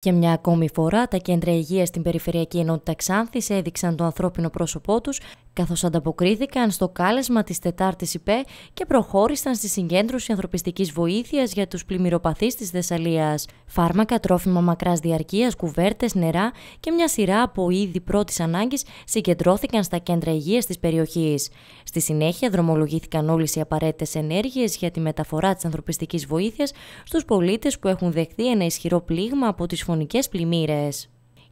Και μια ακόμη φορά, τα κέντρα υγείας στην Περιφερειακή Ενότητα Ξάνθης έδειξαν το ανθρώπινο πρόσωπό τους καθώς ανταποκρίθηκαν στο κάλεσμα της Τετάρτης ΥΠΕ και προχώρησαν στη συγκέντρωση ανθρωπιστικής βοήθειας για τους πλημμυροπαθείς της Θεσσαλίας. Φάρμακα, τρόφιμα μακράς διαρκείας, κουβέρτες, νερά και μια σειρά από είδη πρώτης ανάγκης συγκεντρώθηκαν στα κέντρα υγείας της περιοχής. Στη συνέχεια δρομολογήθηκαν όλες οι απαραίτητες ενέργειες για τη μεταφορά της ανθρωπιστικής βοήθειας στους πολίτες που έχουν δεχθεί ένα ισχυρό πλήγμα από τις φωνικές πλημμύρες.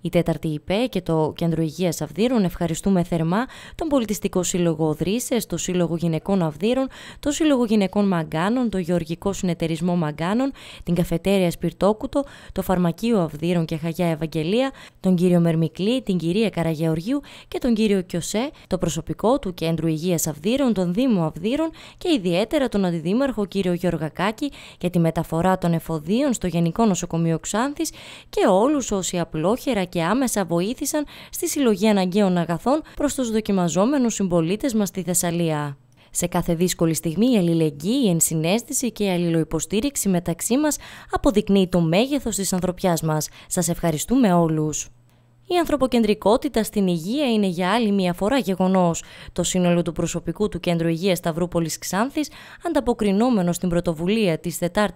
Η τέταρτη ΥΠΕ και το Κέντρο Υγείας Αυδείρων ευχαριστούμε θερμά τον Πολιτιστικό Σύλλογο Οδρύσες, το Σύλλογο Γυναικών Αυδείρων, το Σύλλογο Γυναικών Μαγκάνων, το Γεωργικό Συνεταιρισμό Μαγκάνων, την Καφετέρια Σπιρτόκουτο, το Φαρμακείο Αυδείρων και Χαγιά Ευαγγελία, τον κύριο Μερμικλή, την κυρία Καραγεωργίου και τον κύριο Κιωσέ, το προσωπικό του Κέντρου Υγείας Αυδείρων, τον Δήμο Αυδείρων και ιδιαίτερα τον Αντιδήμαρχο κύριο Γεωργακάκη για τη μεταφορά των εφοδίων στο Γενικό Νοσοκομείο Ξάνθης και όλους όσοι απλόχερα και και άμεσα βοήθησαν στη συλλογή αναγκαίων αγαθών προς τους δοκιμαζόμενους συμπολίτες μας στη Θεσσαλία. Σε κάθε δύσκολη στιγμή η αλληλεγγύη, η ενσυναίσθηση και η αλληλοϊποστήριξη μεταξύ μας αποδεικνύει το μέγεθος της ανθρωπιάς μας. Σας ευχαριστούμε όλους. Η ανθρωποκεντρικότητα στην υγεία είναι για άλλη μία φορά γεγονός. Το σύνολο του προσωπικού του Κέντρου Υγείας Σταυρούπολης Ξάνθης, ανταποκρινόμενο στην πρωτοβουλία της 4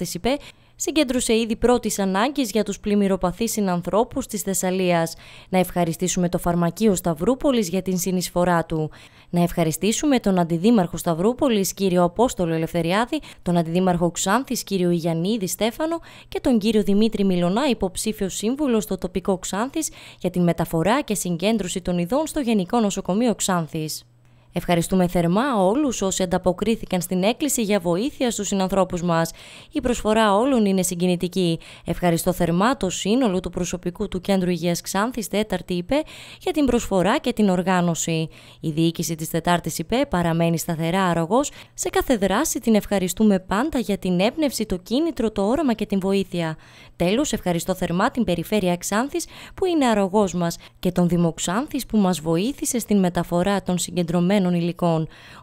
συγκέντρωσε ήδη πρώτης ανάγκης για τους πλημμυροπαθείς συνανθρώπους της Θεσσαλίας. Να ευχαριστήσουμε το Φαρμακείο Σταυρούπολης για την συνεισφορά του. Να ευχαριστήσουμε τον Αντιδήμαρχο Σταυρούπολης, κύριο Απόστολο Ελευθεριάδη, τον Αντιδήμαρχο Ξάνθης, κύριο Ιγιαννίδη Στέφανο και τον κύριο Δημήτρη Μιλονά, υποψήφιο σύμβουλο στο τοπικό Ξάνθης, για την μεταφορά και συγκέντρωση των ειδών στο Γενικό Νοσοκομείο Ξάνθης. Ευχαριστούμε θερμά όλους όσοι ανταποκρίθηκαν στην έκκληση για βοήθεια στους συνανθρώπους μας. Η προσφορά όλων είναι συγκινητική. Ευχαριστώ θερμά το σύνολο του προσωπικού του Κέντρου Υγείας Ξάνθης 4η ΥΠΕ για την προσφορά και την οργάνωση. Η διοίκηση της 4ης ΥΠΕ παραμένει σταθερά αρρωγός. Σε κάθε δράση την ευχαριστούμε πάντα για την έμπνευση, το κίνητρο, το όραμα και την βοήθεια. Τέλος, ευχαριστώ θερμά την Περιφέρεια Ξάνθης που είναι αρρωγός μας και τον Δημοξάνθης που μας βοήθησε στην μεταφορά των συγκεντρωμένων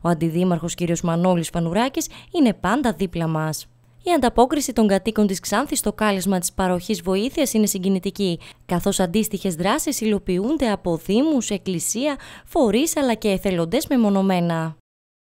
ο αντιδήμαρχος κ. Μανώλης Πανουράκης είναι πάντα δίπλα μας. Η ανταπόκριση των κατοίκων της Ξάνθη στο κάλεσμα της παροχής βοήθειας είναι συγκινητική, καθώς αντίστοιχες δράσεις υλοποιούνται από δήμους, εκκλησία, φορείς αλλά και εθελοντές μεμονωμένα.